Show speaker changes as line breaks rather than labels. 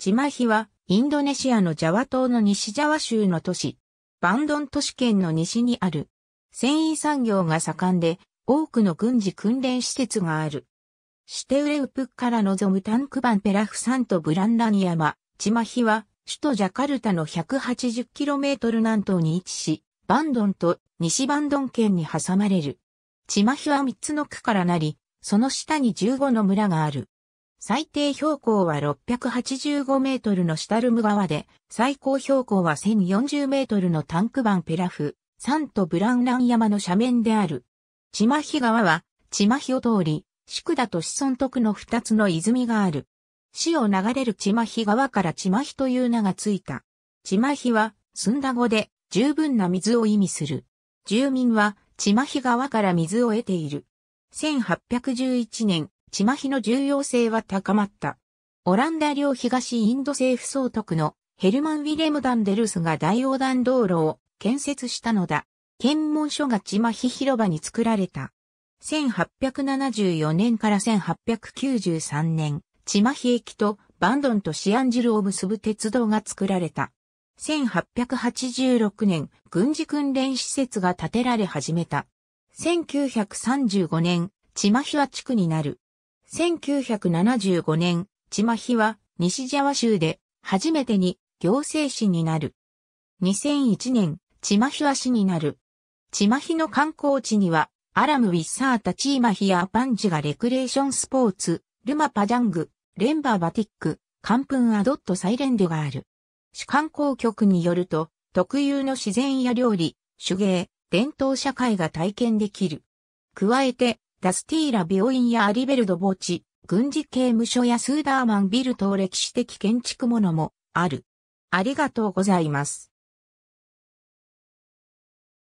チマヒは、インドネシアのジャワ島の西ジャワ州の都市、バンドン都市圏の西にある。繊維産業が盛んで、多くの軍事訓練施設がある。シテウレウプから望むタンクバンペラフサンとブランラニ山、チマヒは、首都ジャカルタの 180km 南東に位置し、バンドンと西バンドン県に挟まれる。チマヒは3つの区からなり、その下に15の村がある。最低標高は685メートルのシュタルム川で、最高標高は1040メートルのタンクバンペラフ、サントブランラン山の斜面である。チマヒ川は、チマヒを通り、宿田と子孫徳の二つの泉がある。市を流れるチマヒ川からチマヒという名がついた。チマヒは、スンダ語で、十分な水を意味する。住民は、チマヒ川から水を得ている。1811年、チマヒの重要性は高まった。オランダ領東インド政府総督のヘルマン・ウィレム・ダンデルスが大横断道路を建設したのだ。検問所がチマヒ広場に作られた。1874年から1893年、チマヒ駅とバンドンとシアンジルを結ぶ鉄道が作られた。1886年、軍事訓練施設が建てられ始めた。1935年、チマヒは地区になる。1975年、チマヒは西ジャワ州で初めてに行政市になる。2001年、チマヒは市になる。チマヒの観光地には、アラムウィッサータチーマヒやパンジがレクレーションスポーツ、ルマパジャング、レンバーバティック、カンプンアドットサイレンドがある。市観光局によると、特有の自然や料理、手芸、伝統社会が体験できる。加えて、ダスティーラ病院やアリベルド墓地、軍事刑務所やスーダーマンビル等歴史的建築物もある。ありがとうございます。